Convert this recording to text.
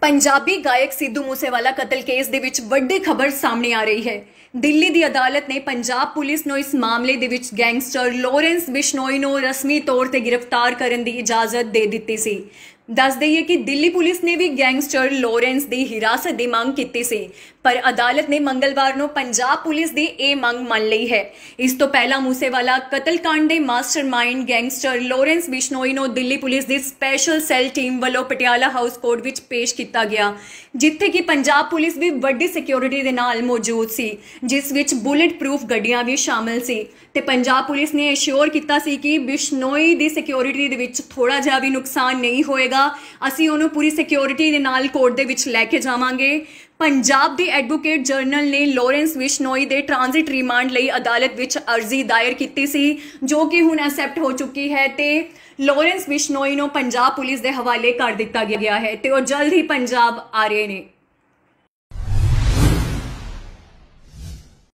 ਪੰਜਾਬੀ ਗਾਇਕ ਸਿੱਧੂ ਮੂਸੇਵਾਲਾ ਕਤਲ ਕੇਸ ਦੇ ਵਿੱਚ ਵੱਡੀ ਖਬਰ ਸਾਹਮਣੇ ਆ ਰਹੀ ਹੈ ਦਿੱਲੀ ਦੀ ਅਦਾਲਤ ਨੇ ਪੰਜਾਬ ਪੁਲਿਸ ਨੂੰ ਇਸ ਮਾਮਲੇ ਦੇ ਵਿੱਚ ਗੈਂਗਸਟਰ ਲੋਰੈਂਸ ਬਿਸ਼ਨੋਈ ਨੂੰ ਰਸਮੀ ਤੌਰ ਤੇ ਗ੍ਰਿਫਤਾਰ ਕਰਨ ਦੀ ਇਜਾਜ਼ਤ ਦੇ ਦਿੱਤੀ ਸੀ ਦੱਸ ਦਈਏ ਕਿ ਦਿੱਲੀ ਪੁਲਿਸ ਨੇ ਵੀ ਗੈਂਗਸਟਰ ਲੋਰੈਂਸ ਦੀ ਹਿਰਾਸਤ ਦੀ ਮੰਗ ਕੀਤੀ ਸੀ ਪਰ ਅਦਾਲਤ ਨੇ ਮੰਗਲਵਾਰ ਨੂੰ ਪੰਜਾਬ ਪੁਲਿਸ ਦੀ ਇਹ ਮੰਗ ਮੰਨ ਲਈ ਹੈ ਇਸ ਤੋਂ ਪਹਿਲਾਂ ਮੂਸੇਵਾਲਾ ਕਤਲकांड ਦੇ ਮਾਸਟਰਮਾਈਂਡ ਗੈਂਗਸਟਰ ਲੋਰੈਂਸ ਬਿਸ਼ਨੋਈ ਨੂੰ ਦਿੱਲੀ ਪੁਲਿਸ ਦੀ ਸਪੈਸ਼ਲ ਸੈੱਲ ਟੀਮ ਵੱਲੋਂ ਪਟਿਆਲਾ ਹਾਊਸ ਕੋਰਟ ਵਿੱਚ ਪੇਸ਼ ਕੀਤਾ ਗਿਆ ਜਿੱਥੇ ਕਿ ਪੰਜਾਬ ਪੁਲਿਸ ਵੀ ਵੱਡੀ ਸਿਕਿਉਰਿਟੀ ਦੇ ਨਾਲ ਮੌਜੂਦ ਸੀ ਜਿਸ ਵਿੱਚ ਬੁਲੇਟ ਪ੍ਰੂਫ ਗੱਡੀਆਂ ਵੀ ਸ਼ਾਮਲ ਸੀ ਤੇ ਪੰਜਾਬ ਪੁਲਿਸ ਨੇ ਅਸ਼ੋਰ ਕੀਤਾ ਸੀ ਕਿ ਬਿਸ਼ਨੋਈ ਦੀ ਸਿਕਿਉਰਿਟੀ ਦੇ ਵਿੱਚ ਥੋੜਾ ਜਿਹਾ ਵੀ ਨੁਕਸਾਨ ਨਹੀਂ ਹੋਏਗਾ ਹੋਏਗਾ ਅਸੀਂ ਉਹਨੂੰ ਪੂਰੀ ਸਿਕਿਉਰਿਟੀ ਦੇ ਨਾਲ ਕੋਰਟ ਦੇ ਵਿੱਚ ਲੈ ਕੇ ਜਾਵਾਂਗੇ ਪੰਜਾਬ ਦੇ ਐਡਵੋਕੇਟ ਜਰਨਲ ਨੇ ਲਾਰੈਂਸ ਵਿਸ਼ਨੋਈ ਦੇ ਟ੍ਰਾਂਜ਼ਿਟ ਰਿਮਾਂਡ ਲਈ ਅਦਾਲਤ ਵਿੱਚ ਅਰਜ਼ੀ ਦਾਇਰ ਕੀਤੀ ਸੀ ਜੋ ਕਿ ਹੁਣ ਐਕਸੈਪਟ ਹੋ ਚੁੱਕੀ ਹੈ ਤੇ ਲਾਰੈਂਸ ਵਿਸ਼ਨੋਈ ਨੂੰ ਪੰਜਾਬ ਪੁਲਿਸ ਦੇ ਹਵਾਲੇ ਕਰ ਦਿੱਤਾ ਗਿਆ ਹੈ ਤੇ ਉਹ ਜਲਦ ਹੀ ਪੰਜਾਬ ਆ ਰਹੇ ਨੇ